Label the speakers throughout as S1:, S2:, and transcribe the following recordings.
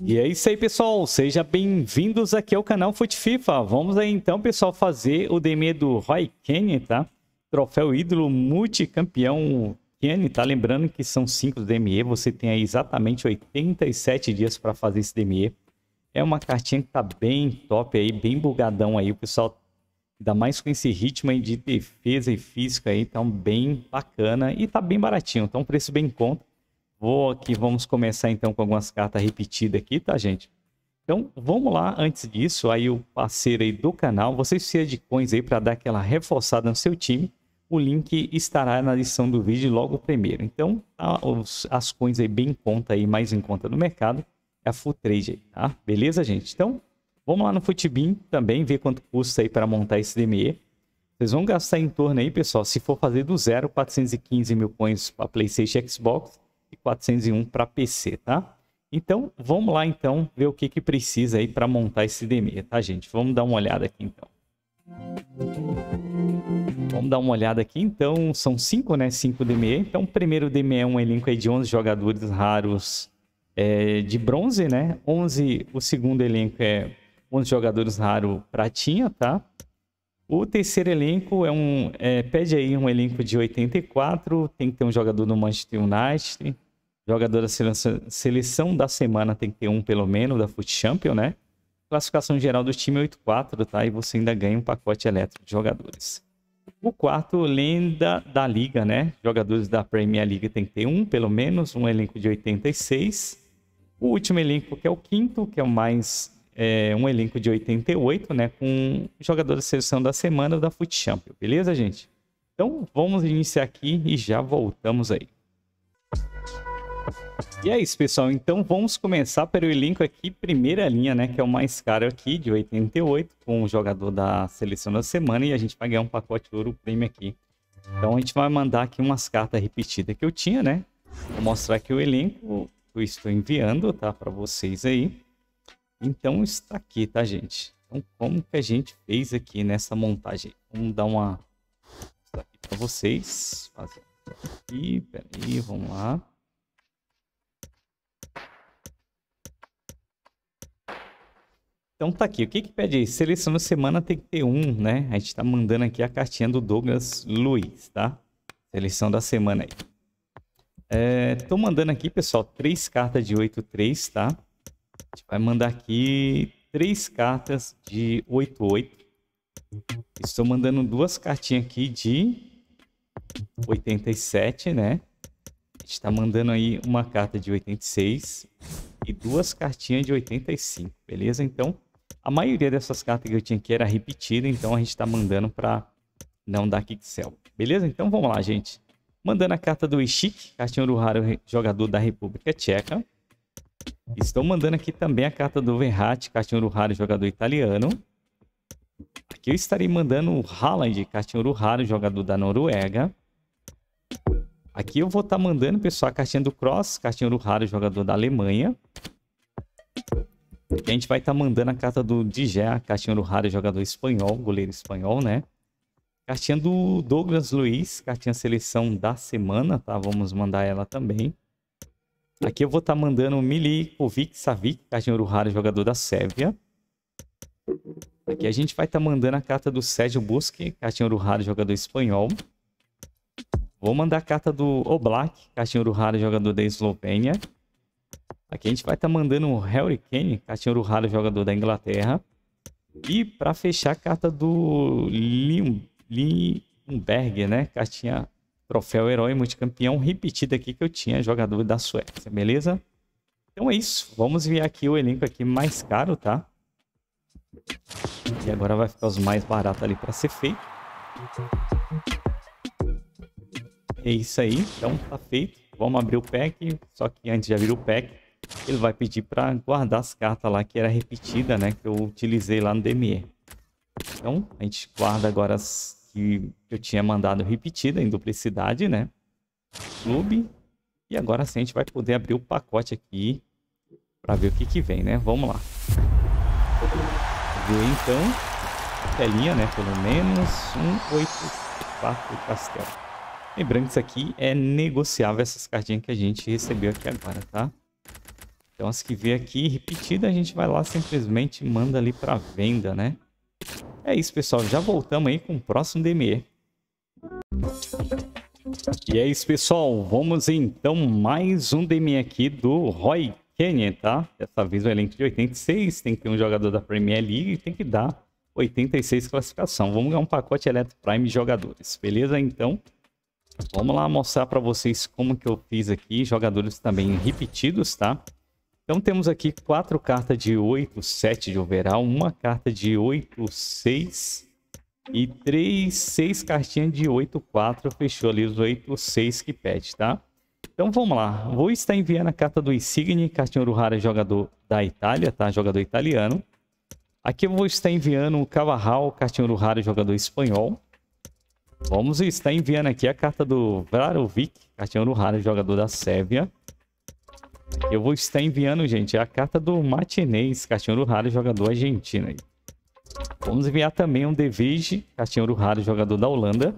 S1: E é isso aí, pessoal. Sejam bem-vindos aqui ao canal Fute FIFA. Vamos aí, então, pessoal, fazer o DME do Roy Kenny, tá? Troféu ídolo multicampeão Kenny, tá? Lembrando que são 5 DME. Você tem aí exatamente 87 dias para fazer esse DME. É uma cartinha que tá bem top aí, bem bugadão aí. O pessoal Ainda mais com esse ritmo aí de defesa e física aí, então bem bacana e tá bem baratinho, então preço bem em conta. Vou aqui, vamos começar então com algumas cartas repetidas aqui, tá, gente? Então, vamos lá, antes disso, aí o parceiro aí do canal, vocês precisam é de coins aí para dar aquela reforçada no seu time, o link estará na descrição do vídeo logo primeiro. Então, tá, os, as coins aí bem em conta aí, mais em conta no mercado, é a Full Trade aí, tá? Beleza, gente? Então, vamos lá no Footbin também, ver quanto custa aí para montar esse DME. Vocês vão gastar em torno aí, pessoal, se for fazer do zero, 415 mil coins para PlayStation e Xbox, e 401 para PC, tá? Então, vamos lá então ver o que, que precisa aí para montar esse DME, tá gente? Vamos dar uma olhada aqui então. Vamos dar uma olhada aqui, então, são 5, né? 5 DME. Então, o primeiro DME é um elenco aí de 11 jogadores raros é, de bronze, né? 11, o segundo elenco é 11 jogadores raro pratinha, tá? O terceiro elenco é um. É, pede aí um elenco de 84. Tem que ter um jogador do Manchester United. Jogador da seleção da semana tem que ter um pelo menos da Foot Champion, né? Classificação geral do time é 8-4, tá? E você ainda ganha um pacote elétrico de jogadores. O quarto, lenda da liga, né? Jogadores da Premier League tem que ter um, pelo menos, um elenco de 86. O último elenco, que é o quinto, que é o mais. É, um elenco de 88, né? Com jogador da seleção da semana da Foot Champion, beleza, gente? Então vamos iniciar aqui e já voltamos aí. E é isso, pessoal. Então vamos começar pelo elenco aqui, primeira linha, né? Que é o mais caro aqui, de 88, com o jogador da seleção da semana. E a gente vai ganhar um pacote ouro prêmio aqui. Então a gente vai mandar aqui umas cartas repetidas que eu tinha, né? Vou mostrar aqui o elenco que eu estou enviando, tá? Para vocês aí. Então está aqui, tá, gente? Então como que a gente fez aqui nessa montagem? Vamos dar uma... para vocês. Fazer aqui, peraí, vamos lá. Então tá aqui, o que que pede aí? da semana tem que ter um, né? A gente tá mandando aqui a cartinha do Douglas Luiz, tá? Seleção da semana aí. É, tô mandando aqui, pessoal, três cartas de 8-3, tá? A gente vai mandar aqui três cartas de 8-8. Estou mandando duas cartinhas aqui de 87, né? A gente tá mandando aí uma carta de 86 e duas cartinhas de 85, beleza? Então, a maioria dessas cartas que eu tinha aqui era repetida, então a gente está mandando para não dar Kixel. Beleza? Então vamos lá, gente. Mandando a carta do Ishik, cartinha do raro jogador da República Tcheca. Estou mandando aqui também a carta do Verratti, cartinho raro jogador italiano. Aqui eu estarei mandando o Haaland, cartinho raro jogador da Noruega. Aqui eu vou estar tá mandando, pessoal, a cartinha do Cross, cartinho raro jogador da Alemanha. E a gente vai estar tá mandando a carta do Dijé, cartinha do Rara, jogador espanhol, goleiro espanhol, né? Cartinha do Douglas Luiz, cartinha seleção da semana, tá? Vamos mandar ela também. Aqui eu vou estar tá mandando Milikovic Savic, cartinha do Rara, jogador da Sérvia. Aqui a gente vai estar tá mandando a carta do Sérgio Busque, cartinha do Rara, jogador espanhol. Vou mandar a carta do Oblak, cartinha do Rara, jogador da Eslovênia. Aqui a gente vai estar tá mandando um Harry Kane, cartinha raro jogador da Inglaterra. E para fechar, a carta do Lindbergh, né? Cartinha troféu herói multicampeão repetida aqui que eu tinha, jogador da Suécia, beleza? Então é isso, vamos ver aqui o elenco aqui mais caro, tá? E agora vai ficar os mais baratos ali para ser feito. É isso aí, então tá feito. Vamos abrir o pack, só que antes de abrir o pack, ele vai pedir para guardar as cartas lá que era repetida, né? Que eu utilizei lá no DME. Então, a gente guarda agora as que eu tinha mandado repetida em duplicidade, né? Clube. E agora sim a gente vai poder abrir o pacote aqui para ver o que que vem, né? Vamos lá. Ver então. Telinha, né? Pelo menos um oito. quatro castelo. Lembrando que isso aqui é negociável, essas cartinhas que a gente recebeu aqui agora, tá? Então as que vê aqui repetida, a gente vai lá simplesmente manda ali para venda, né? É isso, pessoal. Já voltamos aí com o próximo DME. E é isso, pessoal. Vamos então mais um DME aqui do Roy Kenyon, tá? Dessa vez o elenco de 86, tem que ter um jogador da Premier League e tem que dar 86 classificação. Vamos ganhar um pacote Eletro Prime de jogadores, beleza? Então, vamos lá mostrar para vocês como que eu fiz aqui, jogadores também repetidos, tá? Então temos aqui quatro cartas de 8, 7 de overall, uma carta de 8, 6 e 3, 6 cartinhas de 8, 4. Fechou ali os 8, 6 que pede, tá? Então vamos lá. Vou estar enviando a carta do Insigne, cartinho Uruhara, jogador da Itália, tá? Jogador italiano. Aqui eu vou estar enviando o Cavarral, cartinho Uruhara, jogador espanhol. Vamos estar enviando aqui a carta do Vlarovic, cartinho Uruhara, jogador da Sérvia. Eu vou estar enviando, gente, a carta do Martinez, Castinho Raro, jogador argentino. Aí. Vamos enviar também um Devige, Castinho Raro, jogador da Holanda.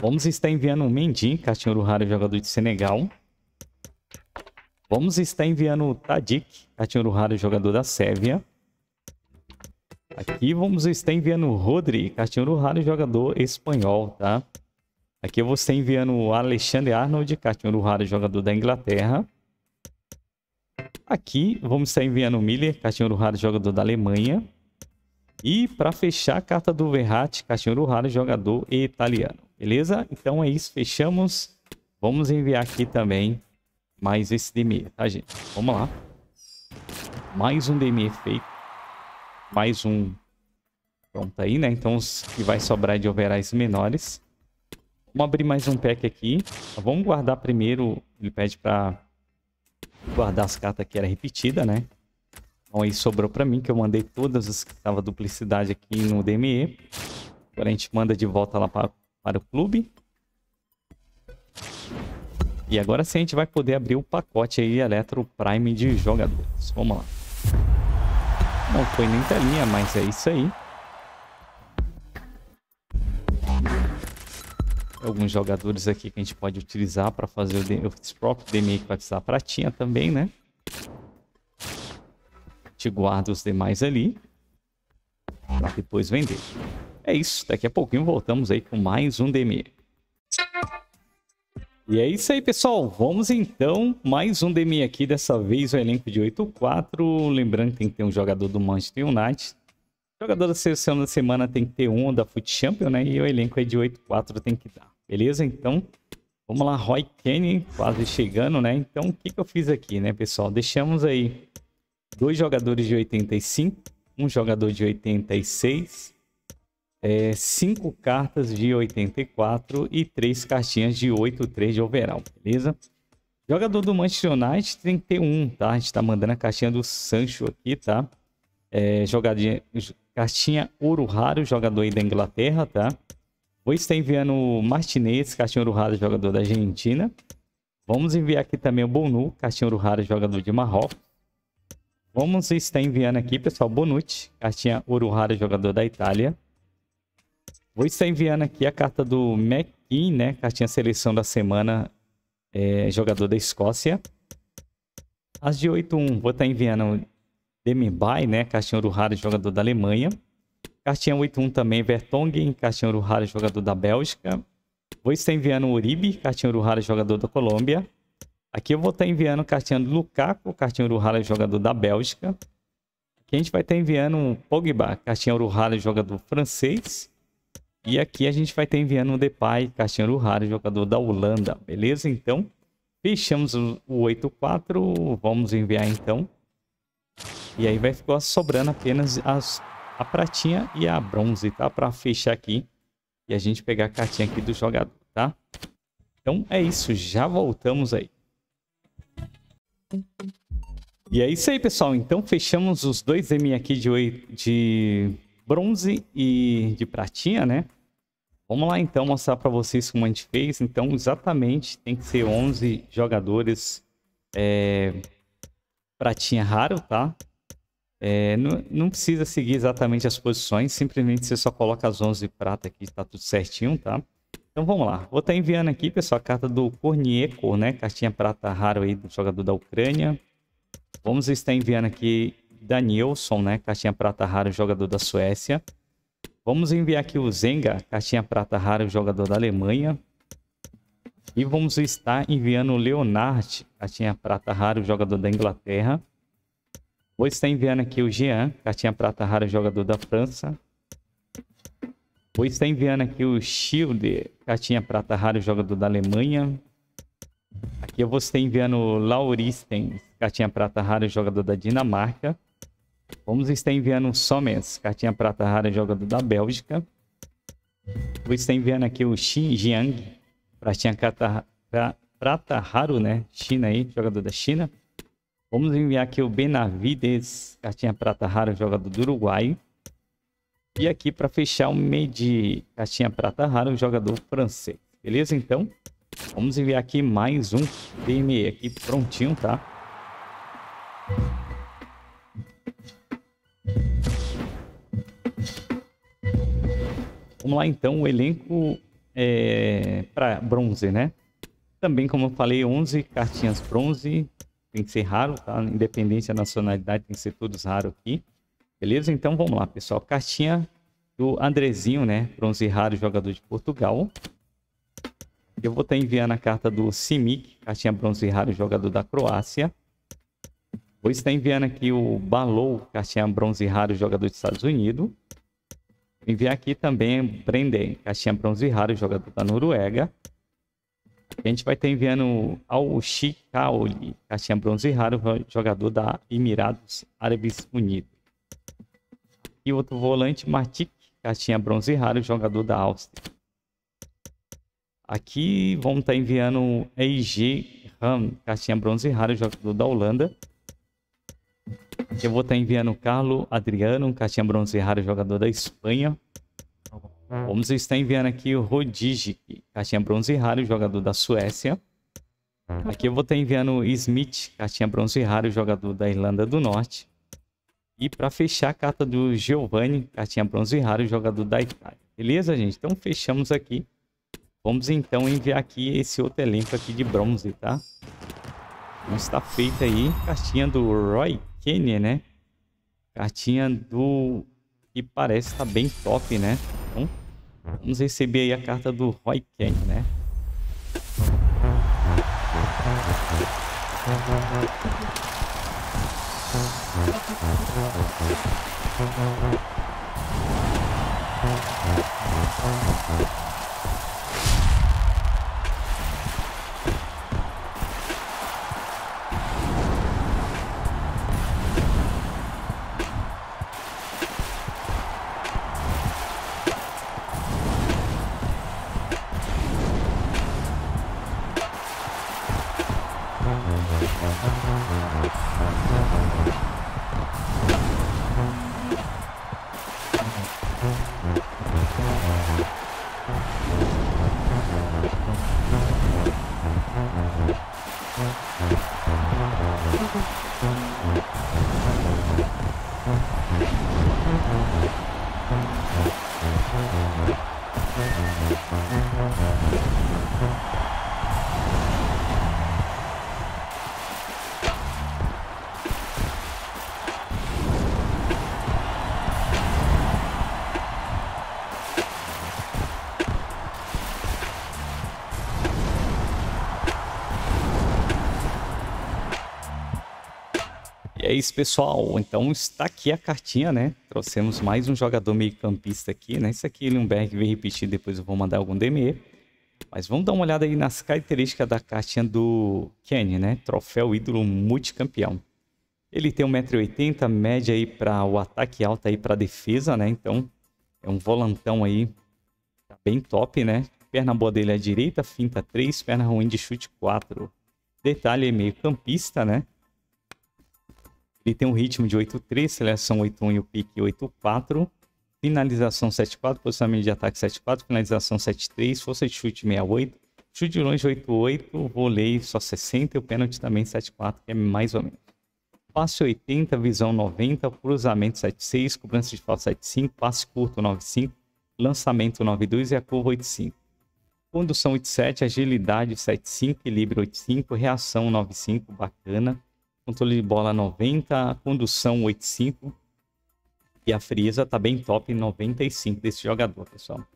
S1: Vamos estar enviando um Mendim, Castinho Raro, jogador de Senegal. Vamos estar enviando o Tadic, Castinho Raro, jogador da Sérvia. Aqui vamos estar enviando o Rodri, Castinho Raro, jogador espanhol, tá? Aqui eu vou estar enviando o Alexandre Arnold, cartinho raro jogador da Inglaterra. Aqui vamos estar enviando o Miller, cartinho raro jogador da Alemanha. E para fechar, a carta do Verratti, cartinho raro jogador italiano. Beleza? Então é isso, fechamos. Vamos enviar aqui também mais esse DME, tá gente? Vamos lá. Mais um DME feito. Mais um pronto aí, né? Então os que vai sobrar de overais menores. Vamos abrir mais um pack aqui. Vamos guardar primeiro. Ele pede pra guardar as cartas que era repetida, né? Então aí sobrou pra mim, que eu mandei todas as que tava duplicidade aqui no DME. Agora a gente manda de volta lá para, para o clube. E agora sim a gente vai poder abrir o pacote aí Eletro Prime de jogadores. Vamos lá. Não foi nem telinha, mas é isso aí. alguns jogadores aqui que a gente pode utilizar para fazer o, o próprio DMI que vai precisar pratinha também, né? Te guarda os demais ali para depois vender. É isso, daqui a pouquinho voltamos aí com mais um DME. E é isso aí, pessoal. Vamos então, mais um DME aqui, dessa vez o elenco de 8-4. Lembrando que tem que ter um jogador do Manchester United. O jogador da seleção da semana tem que ter um da Foot Champion, né? E o elenco é de 8-4 tem que dar. Beleza? Então, vamos lá, Roy Kane quase chegando, né? Então, o que, que eu fiz aqui, né, pessoal? Deixamos aí dois jogadores de 85, um jogador de 86, é, cinco cartas de 84 e três cartinhas de 8-3 de overall, beleza? Jogador do Manchester United 31, tá? A gente tá mandando a caixinha do Sancho aqui, tá? É, jogadinha, cartinha ouro raro, jogador aí da Inglaterra, tá? Vou estar enviando o Martinez, Castinho Raro, jogador da Argentina. Vamos enviar aqui também o Bonu, Castinho Raro, jogador de Marrocos. Vamos estar enviando aqui, pessoal, Bonucci, cartinha Uruhara, jogador da Itália. Vou estar enviando aqui a carta do McKean, né? Cartinha seleção da semana, é, jogador da Escócia. As de 8-1, vou estar enviando Demibai, né? Cartinha Uruhara, jogador da Alemanha. Cartinha 81 também, Vertonghen. Caixinha Uruhara, jogador da Bélgica. Vou estar enviando o Uribe, Caixinha Uruhara, jogador da Colômbia. Aqui eu vou estar enviando cartinha do Lukaku, cartinha Uruhara, jogador da Bélgica. Aqui a gente vai estar enviando o Pogba, cartinha Uruhara, jogador francês. E aqui a gente vai estar enviando o Depay, cartinha Uruhara, jogador da Holanda. Beleza? Então, fechamos o 84. Vamos enviar então. E aí vai ficar sobrando apenas as a pratinha e a bronze, tá? Para fechar aqui e a gente pegar a cartinha aqui do jogador, tá? Então é isso, já voltamos aí. E é isso aí, pessoal. Então fechamos os dois M aqui de, de bronze e de pratinha, né? Vamos lá então mostrar para vocês como a gente fez. Então exatamente tem que ser 11 jogadores é, pratinha raro, tá? É, não, não, precisa seguir exatamente as posições, simplesmente você só coloca as 11 prata aqui, está tudo certinho, tá? Então vamos lá, vou estar tá enviando aqui, pessoal, a carta do Kornieko, né? Cartinha prata raro aí do jogador da Ucrânia. Vamos estar enviando aqui Danielson, né? Cartinha prata raro jogador da Suécia. Vamos enviar aqui o Zenga, cartinha prata raro jogador da Alemanha. E vamos estar enviando o Leonard, cartinha prata raro jogador da Inglaterra. Vou estar enviando aqui o Jean, cartinha prata rara, jogador da França. Vou estar enviando aqui o Shield, cartinha prata rara, jogador da Alemanha. Aqui eu vou estar enviando o Lauristen, cartinha prata rara, jogador da Dinamarca. Vamos estar enviando o Somers, cartinha prata rara, jogador da Bélgica. Vou estar enviando aqui o Xinjiang, cartinha prata, prata raro, né? China aí, jogador da China. Vamos enviar aqui o Benavides, cartinha prata rara, jogador do Uruguai. E aqui para fechar o Medi, cartinha prata rara, jogador francês. Beleza, então? Vamos enviar aqui mais um DME aqui prontinho, tá? Vamos lá, então, o elenco é, para bronze, né? Também, como eu falei, 11 cartinhas bronze, tem que ser raro, tá? Independência, nacionalidade, tem que ser todos raros aqui. Beleza? Então vamos lá, pessoal. Cartinha do Andrezinho, né? Bronze raro, jogador de Portugal. Eu vou estar tá enviando a carta do Simic, cartinha bronze raro, jogador da Croácia. Vou estar enviando aqui o Balou, cartinha bronze raro, jogador dos Estados Unidos. Vou enviar aqui também Brendan, cartinha bronze raro, jogador da Noruega. A gente vai estar enviando ao Sheikh Kaoli, caixinha bronze raro, jogador da Emirados Árabes Unidos. E outro volante, Matic, caixinha bronze raro, jogador da Áustria. Aqui vamos estar tá enviando EIG Ram, caixinha bronze raro, jogador da Holanda. Eu vou estar tá enviando Carlo Adriano, caixinha bronze raro, jogador da Espanha. Vamos estar enviando aqui o Rodigic, caixinha bronze raro, jogador da Suécia. Tá aqui eu vou estar enviando o Smith, caixinha bronze raro, jogador da Irlanda do Norte. E para fechar a carta do Giovanni, cartinha bronze raro, jogador da Itália. Beleza, gente? Então fechamos aqui. Vamos então enviar aqui esse outro elenco aqui de bronze, tá? Então está feita aí. Cartinha do Roy Kenny, né? Cartinha do... que parece estar tá bem top, né? Então, vamos receber aí a carta do Roy Kent, né? Thank you. isso, pessoal. Então está aqui a cartinha, né? Trouxemos mais um jogador meio-campista aqui, né? Isso aqui Lindbergh é vem repetir, depois eu vou mandar algum DME. Mas vamos dar uma olhada aí nas características da cartinha do Kenny, né? Troféu ídolo multicampeão. Ele tem 1,80m, média aí para o ataque alta aí para defesa, né? Então é um volantão aí tá bem top, né? Perna boa dele é direita, finta 3, perna ruim de chute 4. Detalhe, meio campista, né? Ele tem um ritmo de 8-3, seleção 8-1 e o pique 8-4. Finalização 7-4, posicionamento de ataque 7-4, finalização 7-3, força de chute 6-8, chute de longe 8-8, voleio só 60 e o pênalti também 7-4, que é mais ou menos. Passe 80, visão 90, cruzamento 7-6, cobrança de falta 7-5, passe curto 9-5, lançamento 9-2 e a curva 8-5 condução 8-7, agilidade 7-5, equilíbrio 8-5, reação 9-5, bacana, Controle de bola 90, condução 85. E a frieza tá bem top, 95 desse jogador, pessoal.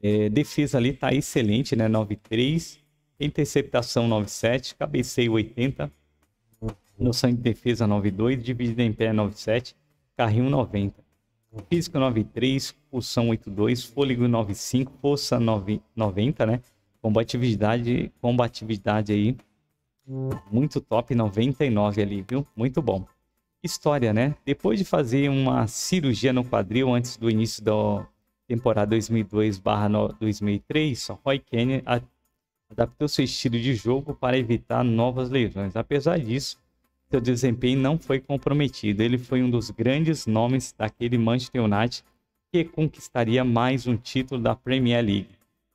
S1: É, defesa ali tá excelente, né? 93. Interceptação 97, cabeceio 80. Noção de defesa 92, dividida em pé 97, carrinho 90. Físico 93, pulsão 82, fôlego 95, força 9, 90, né? Combatividade, combatividade aí muito top, 99 ali, viu? Muito bom. História, né? Depois de fazer uma cirurgia no quadril antes do início da temporada 2002/2003, Roy Kenny adaptou seu estilo de jogo para evitar novas lesões. Apesar disso, seu desempenho não foi comprometido. Ele foi um dos grandes nomes daquele Manchester United que conquistaria mais um título da Premier League.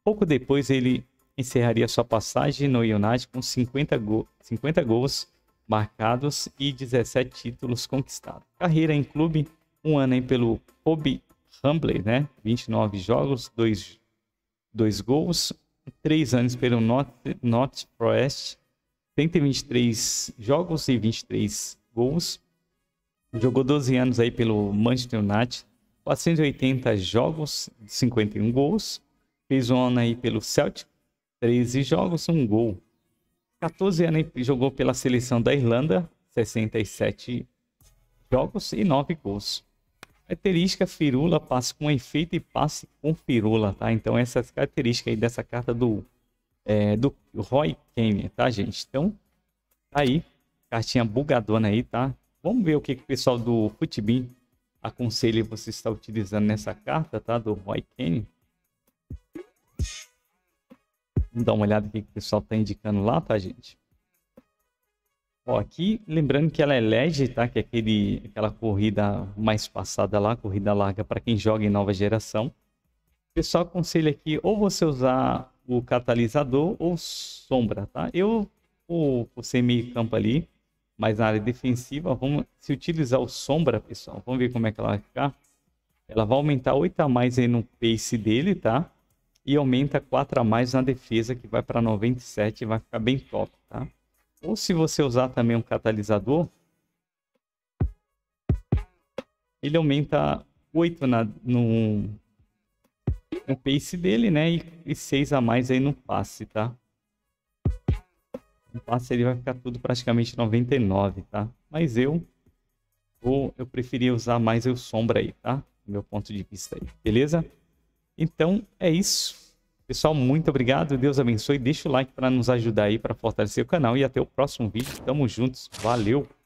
S1: Pouco depois, ele encerraria sua passagem no United com 50, go 50 gols marcados e 17 títulos conquistados. Carreira em clube, um ano hein, pelo Kobe Humble, né? 29 jogos, 2 dois gols, 3 anos pelo North, North Forest, 123 jogos e 23 gols. Jogou 12 anos aí pelo Manchester United, 480 jogos, 51 gols. Fez um ano aí pelo Celtic, 13 jogos, um gol. 14 anos jogou pela seleção da Irlanda, 67 jogos e 9 gols. Característica firula, passe com efeito e passe com firula, tá? Então essas características aí dessa carta do, é, do Roy Kane, tá gente? Então, tá aí, cartinha bugadona aí, tá? Vamos ver o que, que o pessoal do Futebin aconselha você estar utilizando nessa carta, tá? Do Roy Kane. Vamos dar uma olhada o que o pessoal está indicando lá, tá, gente? Ó, aqui, lembrando que ela é LED, tá? Que é aquele, aquela corrida mais passada lá, corrida larga para quem joga em nova geração. O pessoal aconselha aqui ou você usar o catalisador ou sombra, tá? Eu, o você meio campo ali, mas na área defensiva, vamos se utilizar o sombra, pessoal. Vamos ver como é que ela vai ficar. Ela vai aumentar 8 a mais aí no pace dele, tá? e aumenta 4 a mais na defesa, que vai para 97 e vai ficar bem top, tá? Ou se você usar também um catalisador, ele aumenta 8 na, no, no pace dele, né? E, e 6 a mais aí no passe, tá? No passe ele vai ficar tudo praticamente 99, tá? Mas eu vou, eu preferia usar mais o sombra aí, tá? Do meu ponto de vista aí, beleza? Então é isso. Pessoal, muito obrigado. Deus abençoe. Deixa o like para nos ajudar aí, para fortalecer o canal. E até o próximo vídeo. Tamo juntos. Valeu!